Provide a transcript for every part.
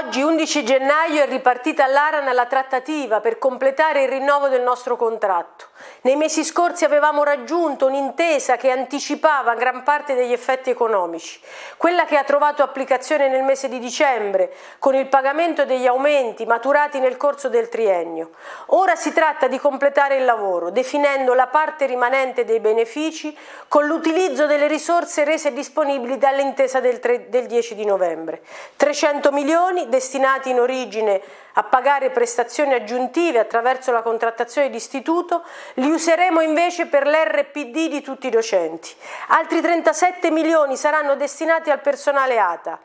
Oggi 11 gennaio è ripartita all'Aran la trattativa per completare il rinnovo del nostro contratto. Nei mesi scorsi avevamo raggiunto un'intesa che anticipava gran parte degli effetti economici, quella che ha trovato applicazione nel mese di dicembre con il pagamento degli aumenti maturati nel corso del triennio. Ora si tratta di completare il lavoro, definendo la parte rimanente dei benefici con l'utilizzo delle risorse rese disponibili dall'intesa del, del 10 di novembre. 300 milioni destinati in origine a pagare prestazioni aggiuntive attraverso la contrattazione di istituto, li useremo invece per l'RPD di tutti i docenti. Altri 37 milioni saranno destinati al personale ATA.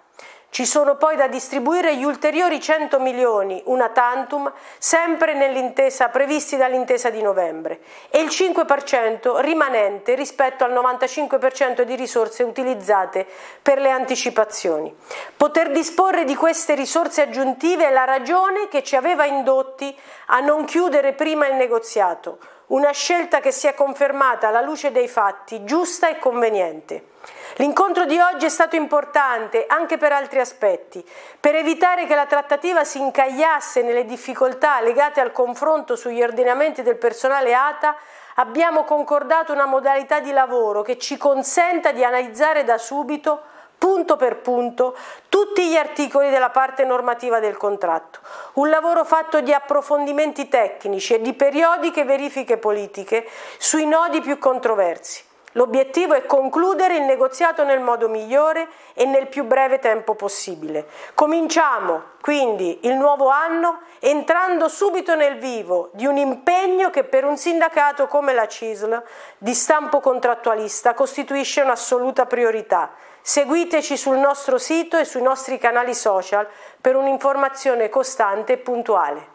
Ci sono poi da distribuire gli ulteriori 100 milioni, una tantum, sempre nell'intesa, previsti dall'intesa di novembre, e il 5% rimanente rispetto al 95% di risorse utilizzate per le anticipazioni. Poter disporre di queste risorse aggiuntive è la ragione che ci aveva indotti a non chiudere prima il negoziato, una scelta che si è confermata alla luce dei fatti, giusta e conveniente. L'incontro di oggi è stato importante anche per altri aspetti, per evitare che la trattativa si incagliasse nelle difficoltà legate al confronto sugli ordinamenti del personale ATA, abbiamo concordato una modalità di lavoro che ci consenta di analizzare da subito punto per punto, tutti gli articoli della parte normativa del contratto. Un lavoro fatto di approfondimenti tecnici e di periodiche verifiche politiche sui nodi più controversi. L'obiettivo è concludere il negoziato nel modo migliore e nel più breve tempo possibile. Cominciamo quindi il nuovo anno entrando subito nel vivo di un impegno che per un sindacato come la CISL di stampo contrattualista costituisce un'assoluta priorità. Seguiteci sul nostro sito e sui nostri canali social per un'informazione costante e puntuale.